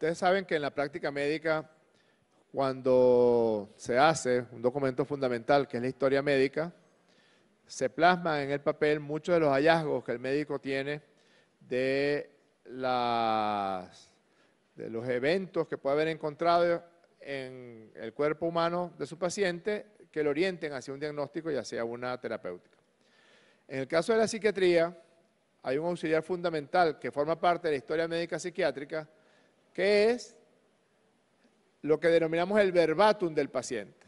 Ustedes saben que en la práctica médica, cuando se hace un documento fundamental, que es la historia médica, se plasman en el papel muchos de los hallazgos que el médico tiene de, de los eventos que puede haber encontrado en el cuerpo humano de su paciente que lo orienten hacia un diagnóstico y hacia una terapéutica. En el caso de la psiquiatría, hay un auxiliar fundamental que forma parte de la historia médica psiquiátrica, que es lo que denominamos el verbatim del paciente.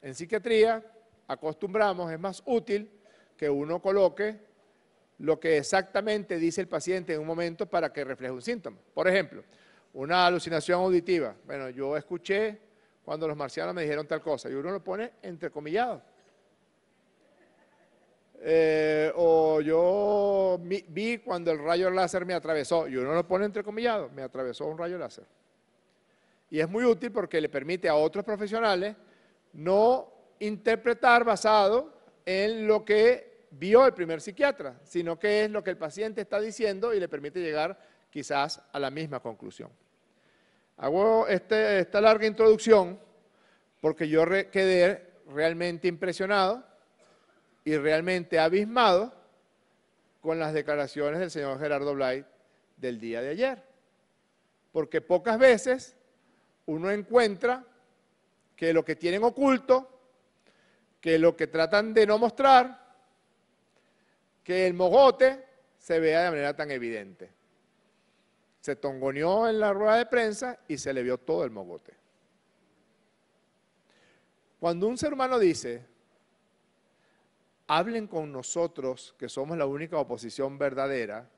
En psiquiatría acostumbramos, es más útil que uno coloque lo que exactamente dice el paciente en un momento para que refleje un síntoma. Por ejemplo, una alucinación auditiva. Bueno, yo escuché cuando los marcianos me dijeron tal cosa y uno lo pone entrecomillado. Eh, o yo vi cuando el rayo láser me atravesó, y uno lo pone entrecomillado, me atravesó un rayo láser. Y es muy útil porque le permite a otros profesionales no interpretar basado en lo que vio el primer psiquiatra, sino que es lo que el paciente está diciendo y le permite llegar quizás a la misma conclusión. Hago este, esta larga introducción porque yo quedé realmente impresionado y realmente abismado con las declaraciones del señor Gerardo Blay del día de ayer. Porque pocas veces uno encuentra que lo que tienen oculto, que lo que tratan de no mostrar, que el mogote se vea de manera tan evidente. Se tongoneó en la rueda de prensa y se le vio todo el mogote. Cuando un ser humano dice, hablen con nosotros, que somos la única oposición verdadera,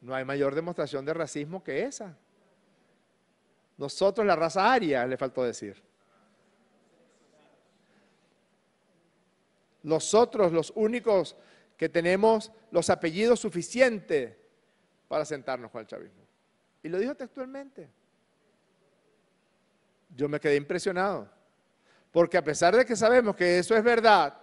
no hay mayor demostración de racismo que esa. Nosotros, la raza aria, le faltó decir. Nosotros, los únicos que tenemos los apellidos suficientes para sentarnos con el chavismo. Y lo dijo textualmente. Yo me quedé impresionado. Porque a pesar de que sabemos que eso es verdad,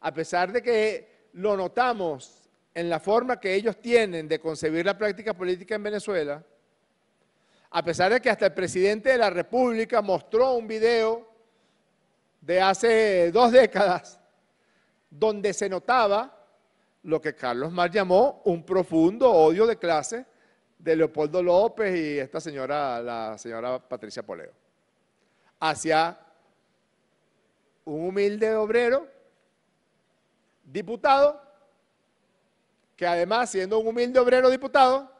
a pesar de que lo notamos en la forma que ellos tienen de concebir la práctica política en Venezuela, a pesar de que hasta el presidente de la República mostró un video de hace dos décadas donde se notaba lo que Carlos Mar llamó un profundo odio de clase de Leopoldo López y esta señora, la señora Patricia Poleo, hacia un humilde obrero diputado, que además siendo un humilde obrero diputado,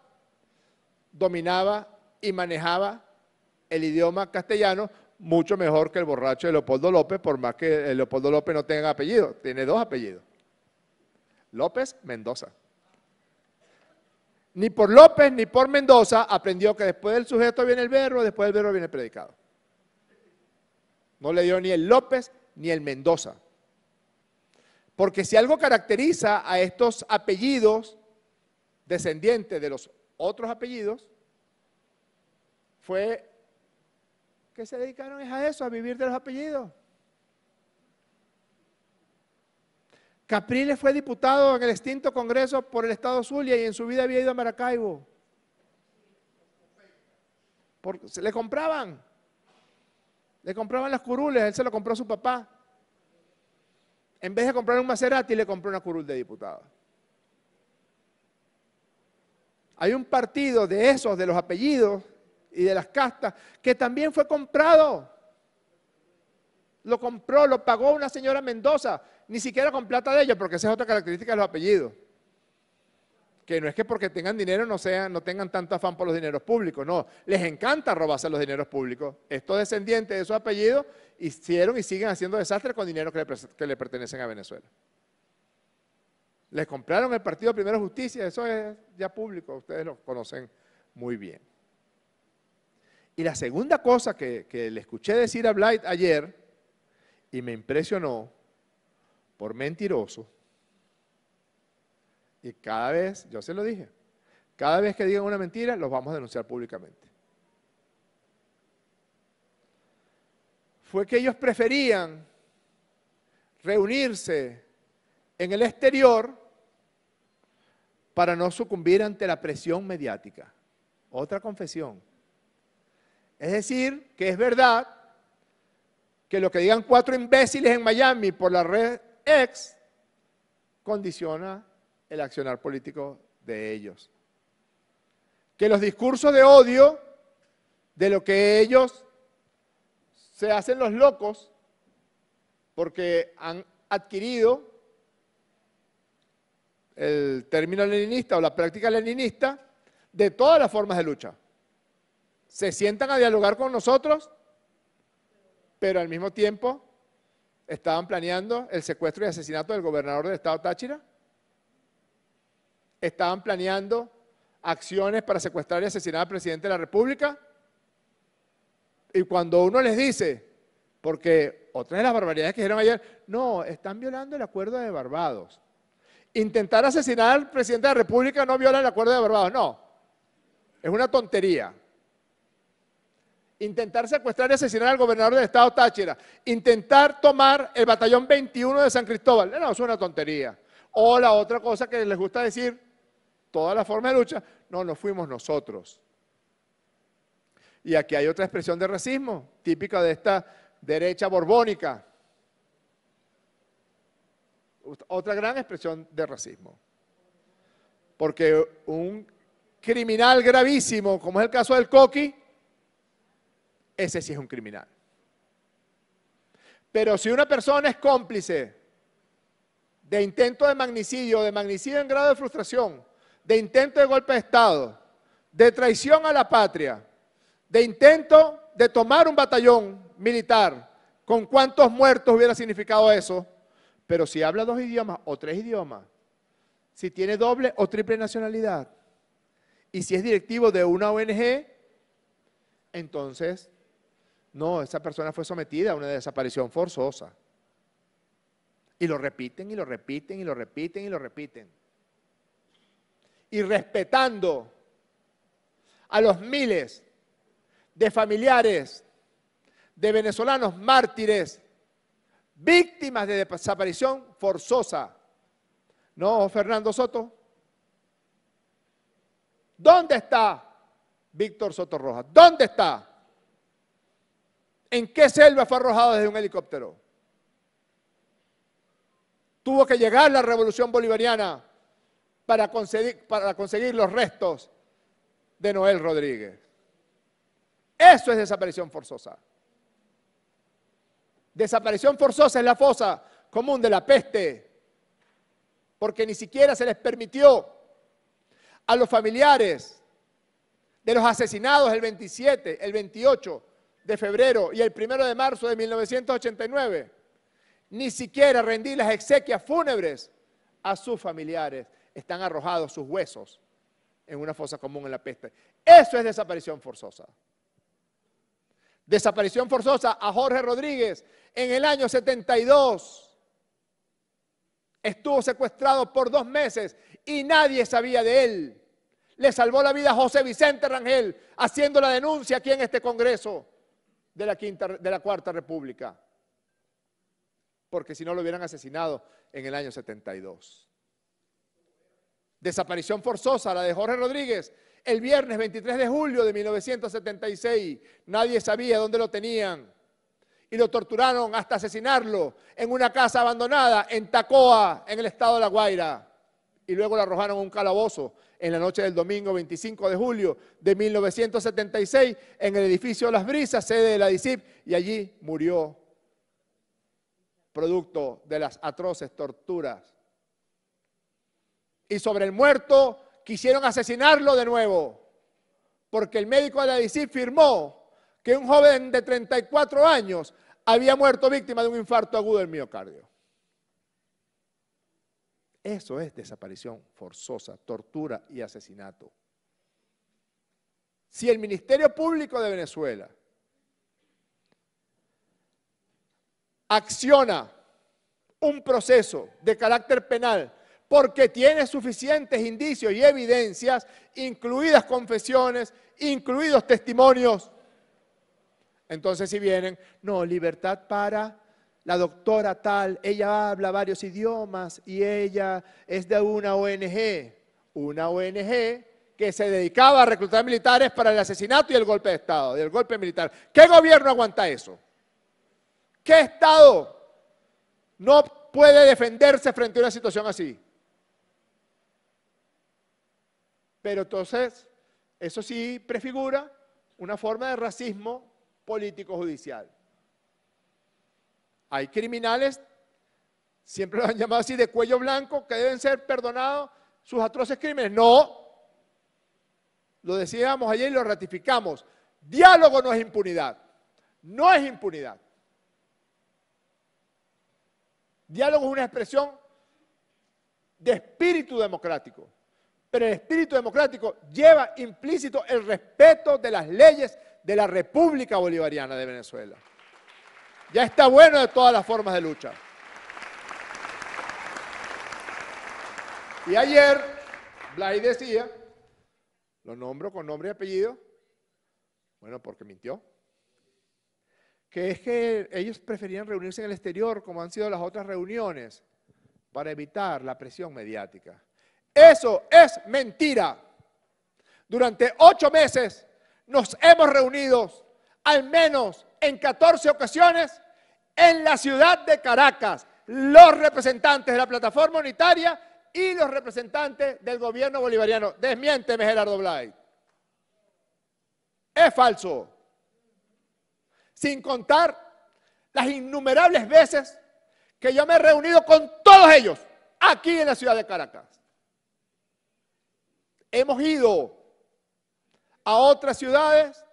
dominaba y manejaba el idioma castellano mucho mejor que el borracho de Leopoldo López, por más que Leopoldo López no tenga apellido, tiene dos apellidos. López Mendoza. Ni por López ni por Mendoza aprendió que después del sujeto viene el verbo, después del verbo viene el predicado. No le dio ni el López ni el Mendoza. Porque si algo caracteriza a estos apellidos descendientes de los otros apellidos, fue que se dedicaron a eso, a vivir de los apellidos. Capriles fue diputado en el extinto Congreso por el Estado Zulia y en su vida había ido a Maracaibo. se le compraban, le compraban las curules, él se lo compró a su papá en vez de comprar un Maserati, le compró una curul de diputado. Hay un partido de esos, de los apellidos y de las castas, que también fue comprado. Lo compró, lo pagó una señora Mendoza, ni siquiera con plata de ella, porque esa es otra característica de los apellidos que no es que porque tengan dinero no, sean, no tengan tanto afán por los dineros públicos, no, les encanta robarse los dineros públicos. Estos descendientes de esos apellidos hicieron y siguen haciendo desastres con dinero que le, pertenecen a Venezuela. Les compraron el partido Primero Justicia, eso es ya público, ustedes lo conocen muy bien. Y la segunda cosa que, que le escuché decir a Blight ayer, y me impresionó por mentiroso, y cada vez, yo se lo dije, cada vez que digan una mentira, los vamos a denunciar públicamente. Fue que ellos preferían reunirse en el exterior para no sucumbir ante la presión mediática. Otra confesión. Es decir, que es verdad que lo que digan cuatro imbéciles en Miami por la red X condiciona el accionar político de ellos. Que los discursos de odio, de lo que ellos se hacen los locos, porque han adquirido el término leninista o la práctica leninista de todas las formas de lucha. Se sientan a dialogar con nosotros, pero al mismo tiempo estaban planeando el secuestro y asesinato del gobernador del estado Táchira estaban planeando acciones para secuestrar y asesinar al presidente de la República. Y cuando uno les dice, porque otra de las barbaridades que dijeron ayer, no, están violando el acuerdo de Barbados. Intentar asesinar al presidente de la República no viola el acuerdo de Barbados, no. Es una tontería. Intentar secuestrar y asesinar al gobernador del estado Táchira. Intentar tomar el batallón 21 de San Cristóbal. No, es una tontería. O la otra cosa que les gusta decir, toda la forma de lucha, no, nos fuimos nosotros. Y aquí hay otra expresión de racismo, típica de esta derecha borbónica. Otra gran expresión de racismo. Porque un criminal gravísimo, como es el caso del Coqui, ese sí es un criminal. Pero si una persona es cómplice de intento de magnicidio, de magnicidio en grado de frustración, de intento de golpe de Estado, de traición a la patria, de intento de tomar un batallón militar, con cuántos muertos hubiera significado eso. Pero si habla dos idiomas o tres idiomas, si tiene doble o triple nacionalidad, y si es directivo de una ONG, entonces, no, esa persona fue sometida a una desaparición forzosa. Y lo repiten y lo repiten y lo repiten y lo repiten y respetando a los miles de familiares de venezolanos mártires, víctimas de desaparición forzosa. ¿No, Fernando Soto? ¿Dónde está Víctor Soto Rojas? ¿Dónde está? ¿En qué selva fue arrojado desde un helicóptero? Tuvo que llegar la revolución bolivariana para conseguir, los restos de Noel Rodríguez. Eso es desaparición forzosa. Desaparición forzosa es la fosa común de la peste, porque ni siquiera se les permitió a los familiares de los asesinados el 27, el 28 de febrero y el 1 de marzo de 1989, ni siquiera rendir las exequias fúnebres a sus familiares están arrojados sus huesos en una fosa común en la peste. Eso es desaparición forzosa. Desaparición forzosa a Jorge Rodríguez en el año 72. Estuvo secuestrado por dos meses y nadie sabía de él. Le salvó la vida a José Vicente Rangel haciendo la denuncia aquí en este Congreso de la, de la Cuarta República. Porque si no lo hubieran asesinado en el año 72. Desaparición forzosa, la de Jorge Rodríguez, el viernes 23 de julio de 1976. Nadie sabía dónde lo tenían. Y lo torturaron hasta asesinarlo en una casa abandonada en Tacoa, en el estado de La Guaira. Y luego lo arrojaron a un calabozo en la noche del domingo 25 de julio de 1976 en el edificio Las Brisas, sede de la DICIP, y allí murió producto de las atroces torturas y sobre el muerto quisieron asesinarlo de nuevo, porque el médico de la DICI firmó que un joven de 34 años había muerto víctima de un infarto agudo del miocardio. Eso es desaparición forzosa, tortura y asesinato. Si el Ministerio Público de Venezuela acciona un proceso de carácter penal porque tiene suficientes indicios y evidencias, incluidas confesiones, incluidos testimonios. Entonces si vienen, no, libertad para la doctora tal, ella habla varios idiomas y ella es de una ONG, una ONG que se dedicaba a reclutar militares para el asesinato y el golpe de Estado, del golpe militar. ¿Qué gobierno aguanta eso? ¿Qué Estado no puede defenderse frente a una situación así? Pero entonces, eso sí prefigura una forma de racismo político-judicial. Hay criminales, siempre lo han llamado así, de cuello blanco, que deben ser perdonados sus atroces crímenes. No, lo decíamos ayer y lo ratificamos. Diálogo no es impunidad, no es impunidad. Diálogo es una expresión de espíritu democrático pero el espíritu democrático lleva implícito el respeto de las leyes de la República Bolivariana de Venezuela. Ya está bueno de todas las formas de lucha. Y ayer, Blay decía, lo nombro con nombre y apellido, bueno, porque mintió, que es que ellos preferían reunirse en el exterior, como han sido las otras reuniones, para evitar la presión mediática. Eso es mentira. Durante ocho meses nos hemos reunido al menos en 14 ocasiones en la ciudad de Caracas, los representantes de la plataforma unitaria y los representantes del gobierno bolivariano. Desmiénteme, Gerardo Blay. Es falso. Sin contar las innumerables veces que yo me he reunido con todos ellos aquí en la ciudad de Caracas hemos ido a otras ciudades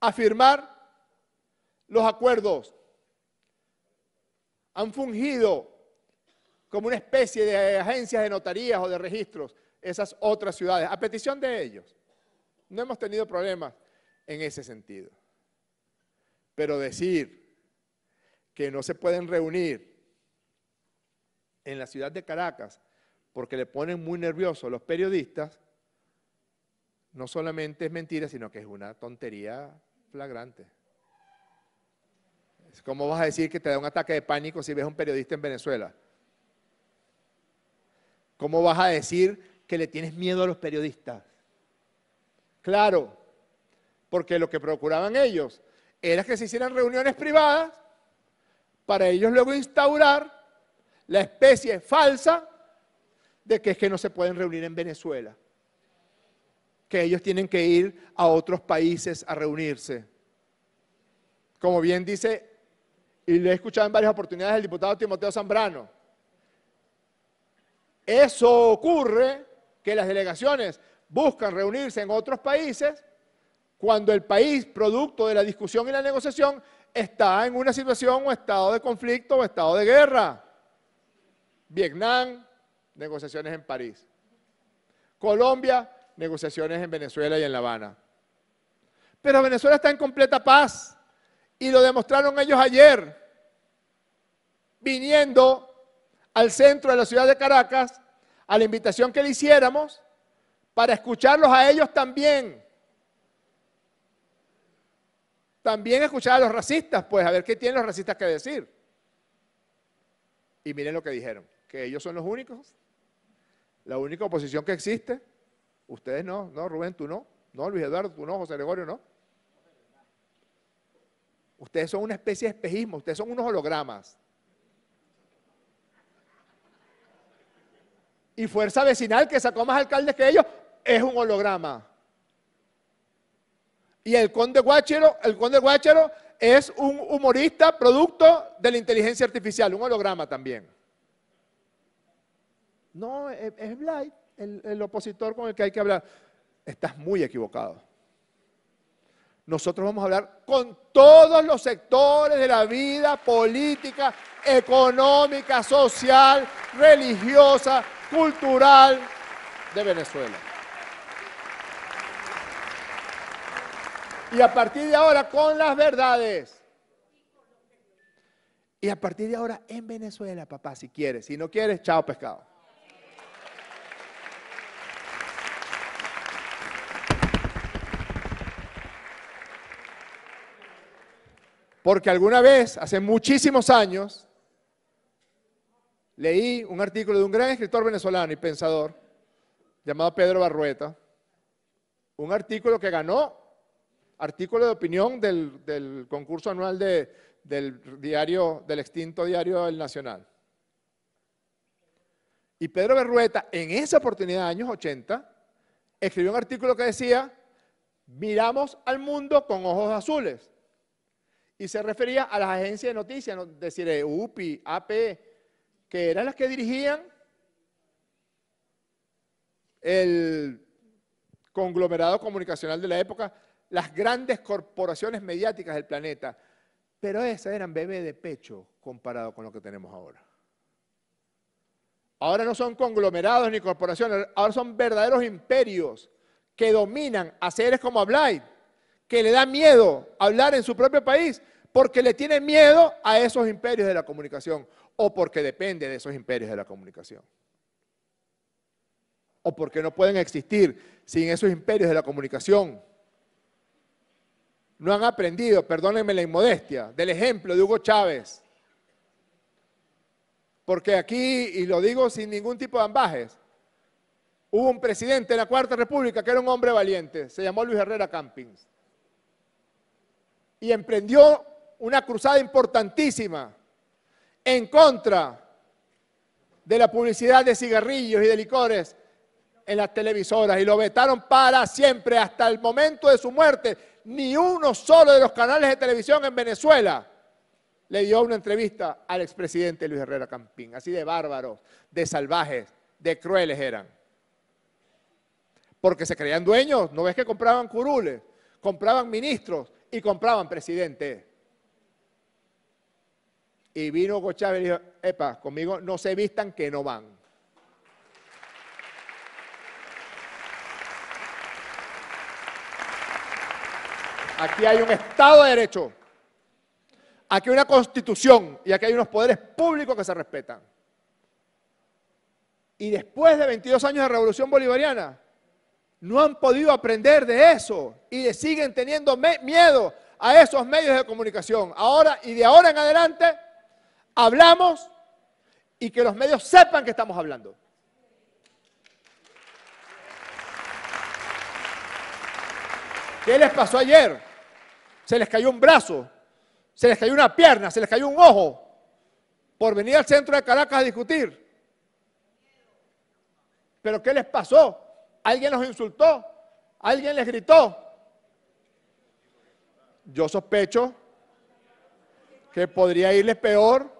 a firmar los acuerdos. Han fungido como una especie de agencias de notarías o de registros esas otras ciudades, a petición de ellos. No hemos tenido problemas en ese sentido. Pero decir que no se pueden reunir en la ciudad de Caracas porque le ponen muy nervioso los periodistas, no solamente es mentira, sino que es una tontería flagrante. ¿Cómo vas a decir que te da un ataque de pánico si ves a un periodista en Venezuela? ¿Cómo vas a decir que le tienes miedo a los periodistas? Claro, porque lo que procuraban ellos era que se hicieran reuniones privadas para ellos luego instaurar la especie falsa de que es que no se pueden reunir en Venezuela, que ellos tienen que ir a otros países a reunirse. Como bien dice, y lo he escuchado en varias oportunidades, el diputado Timoteo Zambrano, eso ocurre que las delegaciones buscan reunirse en otros países cuando el país, producto de la discusión y la negociación, está en una situación o estado de conflicto o estado de guerra. Vietnam, negociaciones en París. Colombia, negociaciones en Venezuela y en La Habana. Pero Venezuela está en completa paz y lo demostraron ellos ayer, viniendo al centro de la ciudad de Caracas a la invitación que le hiciéramos para escucharlos a ellos también. También escuchar a los racistas, pues a ver qué tienen los racistas que decir. Y miren lo que dijeron que ellos son los únicos, la única oposición que existe. Ustedes no, no, Rubén, tú no, no, Luis Eduardo, tú no, José Gregorio, no. Ustedes son una especie de espejismo, ustedes son unos hologramas. Y Fuerza Vecinal, que sacó más alcaldes que ellos, es un holograma. Y el conde Guachero, el conde Guachero es un humorista producto de la inteligencia artificial, un holograma también. No, e, es Blight el, el opositor con el que hay que hablar. Estás muy equivocado. Nosotros vamos a hablar con todos los sectores de la vida política, económica, social, religiosa, cultural de Venezuela. Y a partir de ahora con las verdades. Y a partir de ahora en Venezuela, papá, si quieres. Si no quieres, chao pescado. Porque alguna vez, hace muchísimos años, leí un artículo de un gran escritor venezolano y pensador llamado Pedro Barrueta, un artículo que ganó, artículo de opinión del, concurso anual del diario, del extinto diario El Nacional. Y Pedro Barrueta, en esa oportunidad, de años 80, escribió un artículo que decía, miramos al mundo con ojos azules y se refería a las agencias de noticias, es decir, UPI, AP, que eran las que dirigían el conglomerado comunicacional de la época, las grandes corporaciones mediáticas del planeta. Pero esas eran bebé de pecho comparado con lo que tenemos ahora. Ahora no son conglomerados ni corporaciones, ahora son verdaderos imperios que dominan a seres como Ablight que le da miedo hablar en su propio país porque le tiene miedo a esos imperios de la comunicación o porque depende de esos imperios de la comunicación. O porque no pueden existir sin esos imperios de la comunicación. No han aprendido, perdónenme la inmodestia, del ejemplo de Hugo Chávez. Porque aquí, y lo digo sin ningún tipo de ambajes, hubo un presidente de la Cuarta República que era un hombre valiente, se llamó Luis Herrera Campins y emprendió una cruzada importantísima en contra de la publicidad de cigarrillos y de licores en las televisoras y lo vetaron para siempre hasta el momento de su muerte. Ni uno solo de los canales de televisión en Venezuela le dio una entrevista al expresidente Luis Herrera Campín. Así de bárbaros, de salvajes, de crueles eran. Porque se creían dueños, no ves que compraban curules, compraban ministros y compraban presidente. Y vino Hugo y dijo, epa, conmigo no se vistan que no van. Aquí hay un Estado de Derecho. Aquí hay una constitución y aquí hay unos poderes públicos que se respetan. Y después de 22 años de revolución bolivariana, no han podido aprender de eso y siguen teniendo miedo a esos medios de comunicación. Ahora y de ahora en adelante hablamos y que los medios sepan que estamos hablando. ¿Qué les pasó ayer? Se les cayó un brazo, se les cayó una pierna, se les cayó un ojo por venir al centro de Caracas a discutir. ¿Pero qué les pasó? alguien los insultó, alguien les gritó. Yo sospecho que podría irles peor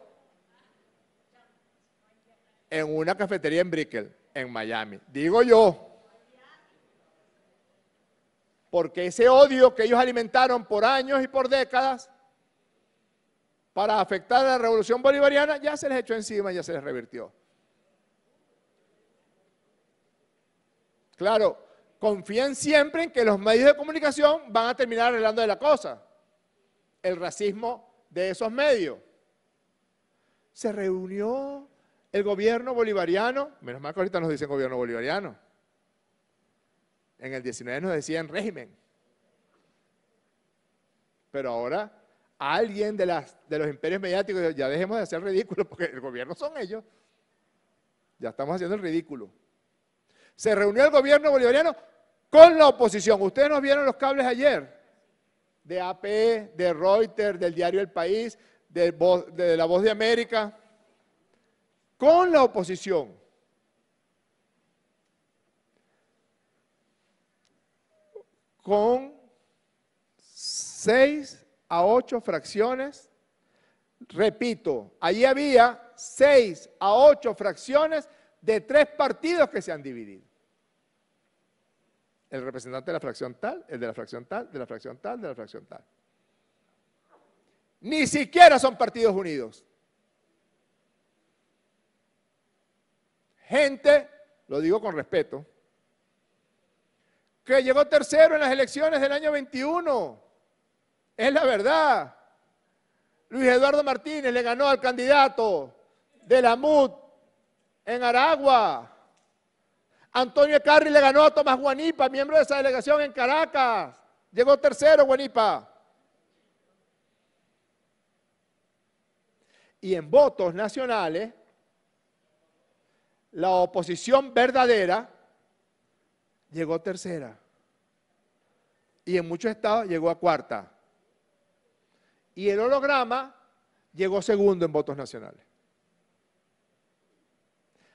en una cafetería en Brickell, en Miami. Digo yo. Porque ese odio que ellos alimentaron por años y por décadas para afectar a la revolución bolivariana ya se les echó encima, ya se les revirtió. Claro, confían siempre en que los medios de comunicación van a terminar arreglando de la cosa. El racismo de esos medios. Se reunió el gobierno bolivariano, menos mal que ahorita nos dicen gobierno bolivariano. En el 19 nos decían régimen. Pero ahora alguien de, de los imperios mediáticos, ya dejemos de hacer ridículo porque el gobierno son ellos. Ya estamos haciendo el ridículo. Se reunió el gobierno bolivariano con la oposición. Ustedes nos vieron los cables ayer de AP, de Reuters, del diario El País, de, de La Voz de América, con la oposición. Con seis a ocho fracciones. Repito, allí había seis a ocho fracciones de tres partidos que se han dividido. El representante de la fracción tal, el de la fracción tal, de la fracción tal, de la fracción tal. Ni siquiera son partidos unidos. Gente, lo digo con respeto, que llegó tercero en las elecciones del año 21. Es la verdad. Luis Eduardo Martínez le ganó al candidato de la MUT en Aragua. Antonio Carri le ganó a Tomás Guanipa, miembro de esa delegación en Caracas. Llegó tercero Guanipa. Y en votos nacionales, la oposición verdadera llegó tercera. Y en muchos estados llegó a cuarta. Y el holograma llegó segundo en votos nacionales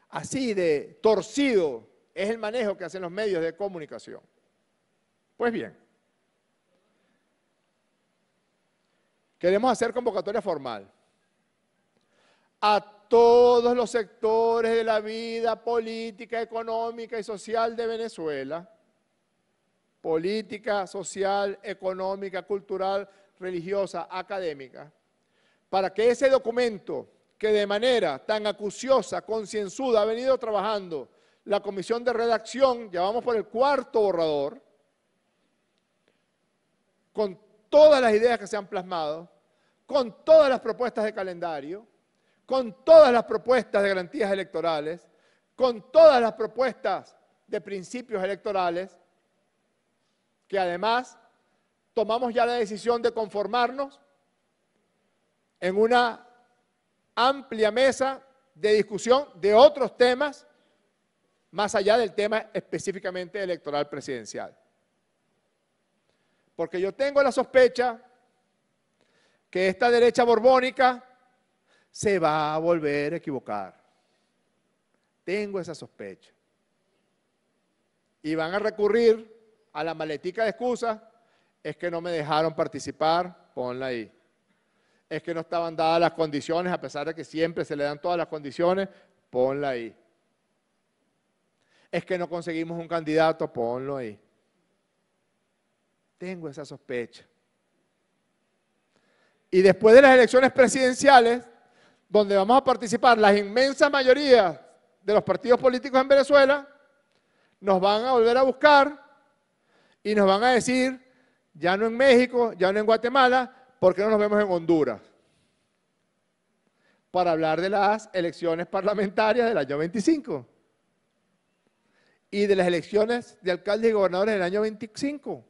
así de torcido es el manejo que hacen los medios de comunicación. Pues bien, queremos hacer convocatoria formal a todos los sectores de la vida política, económica y social de Venezuela, política, social, económica, cultural, religiosa, académica, para que ese documento que de manera tan acuciosa, concienzuda, ha venido trabajando la comisión de redacción, ya vamos por el cuarto borrador, con todas las ideas que se han plasmado, con todas las propuestas de calendario, con todas las propuestas de garantías electorales, con todas las propuestas de principios electorales, que además tomamos ya la decisión de conformarnos en una amplia mesa de discusión de otros temas más allá del tema específicamente electoral presidencial. Porque yo tengo la sospecha que esta derecha borbónica se va a volver a equivocar. Tengo esa sospecha. Y van a recurrir a la maletica de excusas, es que no me dejaron participar, ponla ahí es que no estaban dadas las condiciones, a pesar de que siempre se le dan todas las condiciones, ponla ahí. Es que no conseguimos un candidato, ponlo ahí. Tengo esa sospecha. Y después de las elecciones presidenciales, donde vamos a participar la inmensa mayoría de los partidos políticos en Venezuela, nos van a volver a buscar y nos van a decir, ya no en México, ya no en Guatemala, ¿por qué no nos vemos en Honduras? Para hablar de las elecciones parlamentarias del año 25 y de las elecciones de alcaldes y gobernadores del año 25.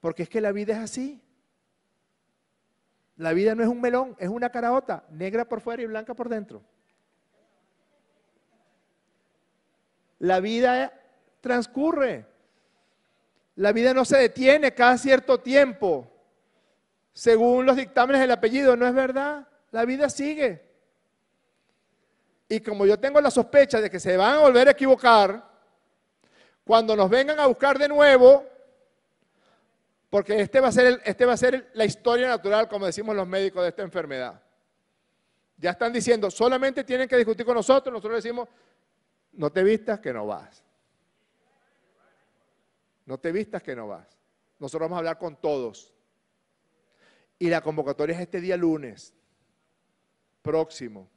Porque es que la vida es así. La vida no es un melón, es una caraota, negra por fuera y blanca por dentro. La vida transcurre. La vida no se detiene cada cierto tiempo según los dictámenes del apellido. No es verdad. La vida sigue. Y como yo tengo la sospecha de que se van a volver a equivocar, cuando nos vengan a buscar de nuevo, porque este va a ser, este va a ser la historia natural, como decimos los médicos, de esta enfermedad. Ya están diciendo, solamente tienen que discutir con nosotros, nosotros decimos, no te vistas que no vas. No te vistas que no vas. Nosotros vamos a hablar con todos. Y la convocatoria es este día lunes próximo,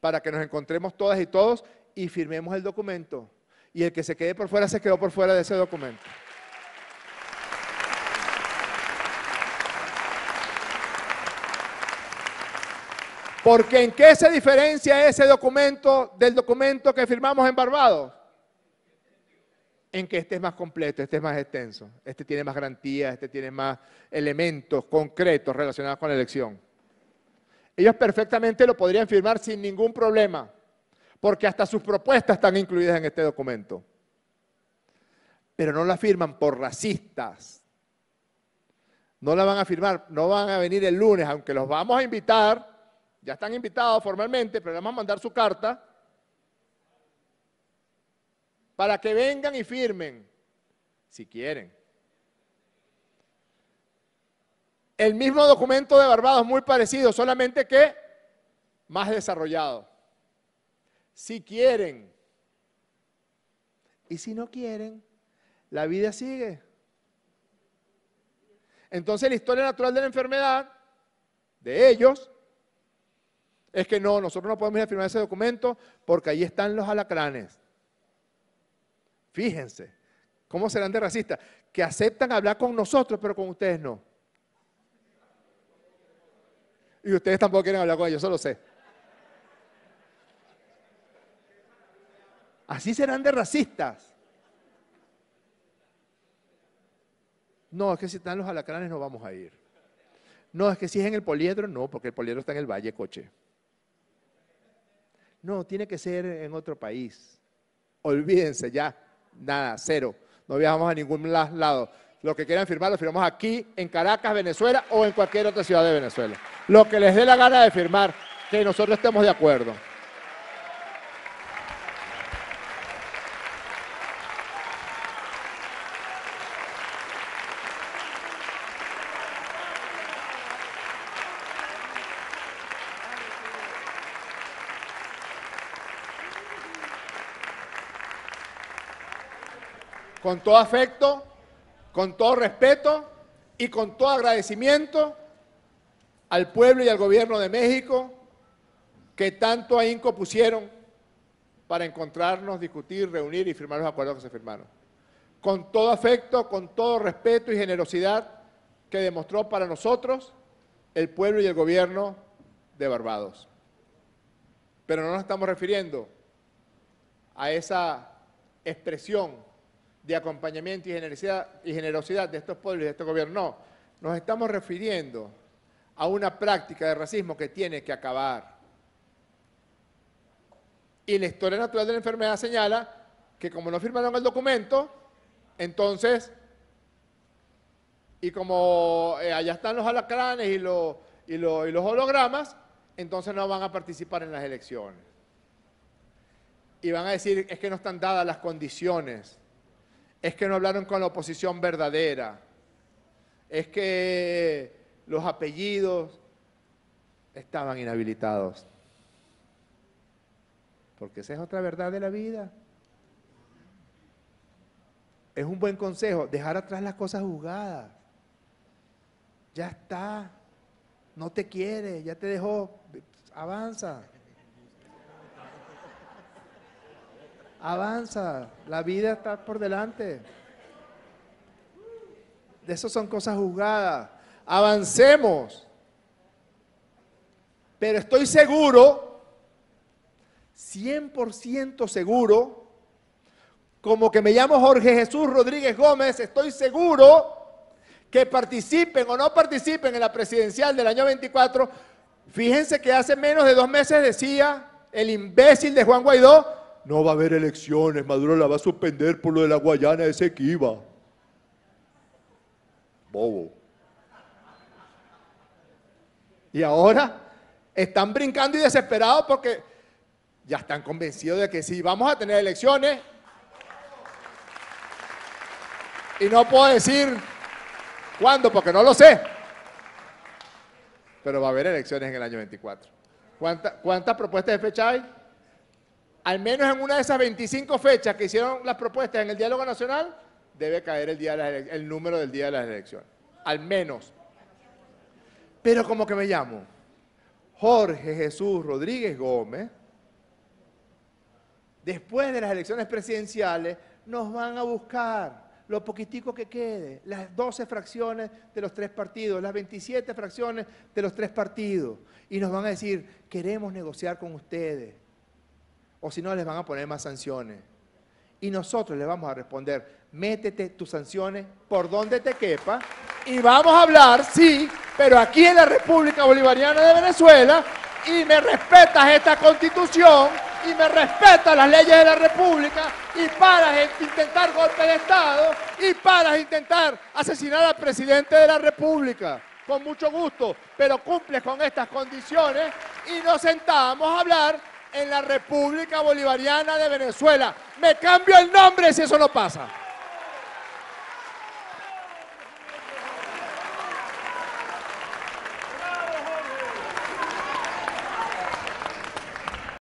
para que nos encontremos todas y todos y firmemos el documento. Y el que se quede por fuera se quedó por fuera de ese documento. Porque en qué se diferencia ese documento del documento que firmamos en Barbados? en que este es más completo, este es más extenso, este tiene más garantías, este tiene más elementos concretos relacionados con la elección. Ellos perfectamente lo podrían firmar sin ningún problema, porque hasta sus propuestas están incluidas en este documento. Pero no la firman por racistas. No la van a firmar, no van a venir el lunes, aunque los vamos a invitar, ya están invitados formalmente, pero le vamos a mandar su carta para que vengan y firmen, si quieren. El mismo documento de Barbados, muy parecido, solamente que más desarrollado. Si quieren. Y si no quieren, la vida sigue. Entonces la historia natural de la enfermedad, de ellos, es que no, nosotros no podemos ir a firmar ese documento porque ahí están los alacranes. Fíjense, ¿cómo serán de racistas? Que aceptan hablar con nosotros, pero con ustedes no. Y ustedes tampoco quieren hablar con ellos, solo sé. Así serán de racistas. No, es que si están los alacranes no vamos a ir. No, es que si es en el poliedro, no, porque el poliedro está en el Valle Coche. No, tiene que ser en otro país. Olvídense ya nada, cero. No viajamos a ningún lado. Lo que quieran firmar lo firmamos aquí, en Caracas, Venezuela o en cualquier otra ciudad de Venezuela. Lo que les dé la gana de firmar, que nosotros estemos de acuerdo. con todo afecto, con todo respeto y con todo agradecimiento al pueblo y al gobierno de México que tanto ahínco pusieron para encontrarnos, discutir, reunir y firmar los acuerdos que se firmaron. Con todo afecto, con todo respeto y generosidad que demostró para nosotros el pueblo y el gobierno de Barbados. Pero no nos estamos refiriendo a esa expresión de acompañamiento y generosidad, y generosidad de estos pueblos y de este gobierno. No, nos estamos refiriendo a una práctica de racismo que tiene que acabar. Y la historia natural de la enfermedad señala que como no firmaron el documento, entonces, y como eh, allá están los alacranes y, y los hologramas, entonces no van a participar en las elecciones. Y van a decir, es que no están dadas las condiciones es que no hablaron con la oposición verdadera, es que los apellidos estaban inhabilitados. Porque esa es otra verdad de la vida. Es un buen consejo, dejar atrás las cosas jugadas. Ya está, no te quiere, ya te dejó, avanza. avanza, la vida está por delante. De eso son cosas juzgadas. Avancemos. Pero estoy seguro, 100% seguro, como que me llamo Jorge Jesús Rodríguez Gómez, estoy seguro que participen o no participen en la presidencial del año 24. Fíjense que hace menos de dos meses decía el imbécil de Juan Guaidó no va a haber elecciones, Maduro la va a suspender por lo de la Guayana de Bobo. Y ahora están brincando y desesperados porque ya están convencidos de que sí, vamos a tener elecciones. Y no puedo decir cuándo porque no lo sé. Pero va a haber elecciones en el año 24. ¿Cuántas propuestas de fecha hay? al menos en una de esas 25 fechas que hicieron las propuestas en el diálogo nacional, debe caer el, día el número del día de las elecciones. Al menos. Pero como que me llamo Jorge Jesús Rodríguez Gómez, después de las elecciones presidenciales, nos van a buscar lo poquitico que quede, las 12 fracciones de los tres partidos, las 27 fracciones de los tres partidos, y nos van a decir, queremos negociar con ustedes, o si no les van a poner más sanciones. Y nosotros les vamos a responder, métete tus sanciones por donde te quepa y vamos a hablar, sí, pero aquí en la República Bolivariana de Venezuela y me respetas esta constitución y me respetas las leyes de la República y paras de intentar golpe de Estado y paras de intentar asesinar al presidente de la República. Con mucho gusto, pero cumples con estas condiciones y nos sentamos a hablar en la República Bolivariana de Venezuela. Me cambio el nombre si eso no pasa.